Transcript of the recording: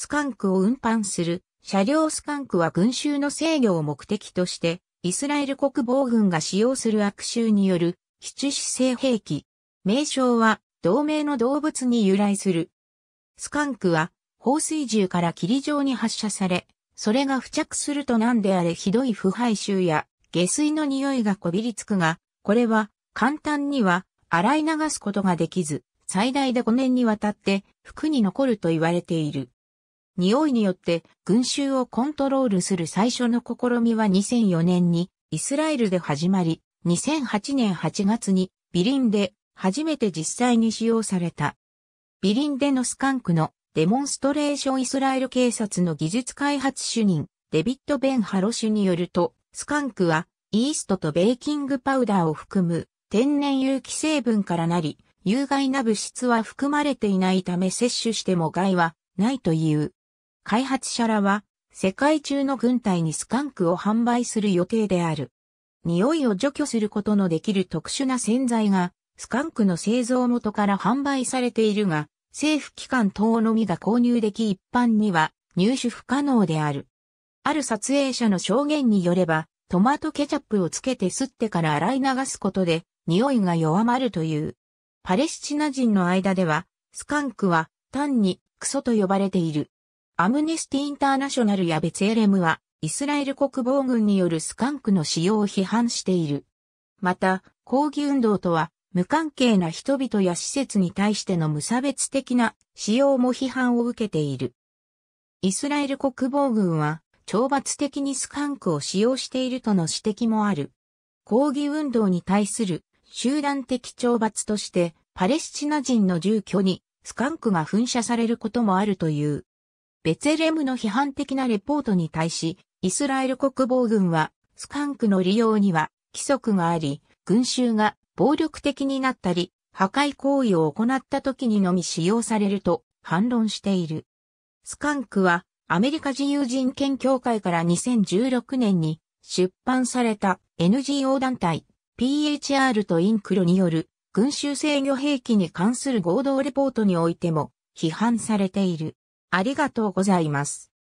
スカンクを運搬する車両スカンクは群衆の制御を目的として、イスラエル国防軍が使用する悪臭による、基地姿勢兵器。名称は、同盟の動物に由来する。スカンクは、放水銃から霧状に発射され、それが付着すると何であれひどい腐敗臭や、下水の匂いがこびりつくが、これは、簡単には、洗い流すことができず、最大で5年にわたって、服に残ると言われている。匂いによって群衆をコントロールする最初の試みは2004年にイスラエルで始まり、2008年8月にビリンで初めて実際に使用された。ビリンでのスカンクのデモンストレーションイスラエル警察の技術開発主任デビッド・ベン・ハロシュによると、スカンクはイーストとベーキングパウダーを含む天然有機成分からなり、有害な物質は含まれていないため摂取しても害はないという。開発者らは、世界中の軍隊にスカンクを販売する予定である。匂いを除去することのできる特殊な洗剤が、スカンクの製造元から販売されているが、政府機関等のみが購入でき一般には入手不可能である。ある撮影者の証言によれば、トマトケチャップをつけて吸ってから洗い流すことで、匂いが弱まるという。パレスチナ人の間では、スカンクは単にクソと呼ばれている。アムネスティ・インターナショナルやベツエレムは、イスラエル国防軍によるスカンクの使用を批判している。また、抗議運動とは、無関係な人々や施設に対しての無差別的な使用も批判を受けている。イスラエル国防軍は、懲罰的にスカンクを使用しているとの指摘もある。抗議運動に対する集団的懲罰として、パレスチナ人の住居にスカンクが噴射されることもあるという。ベツエレムの批判的なレポートに対し、イスラエル国防軍は、スカンクの利用には規則があり、群衆が暴力的になったり、破壊行為を行った時にのみ使用されると反論している。スカンクはアメリカ自由人権協会から2016年に出版された NGO 団体 PHR とインクロによる群衆制御兵器に関する合同レポートにおいても批判されている。ありがとうございます。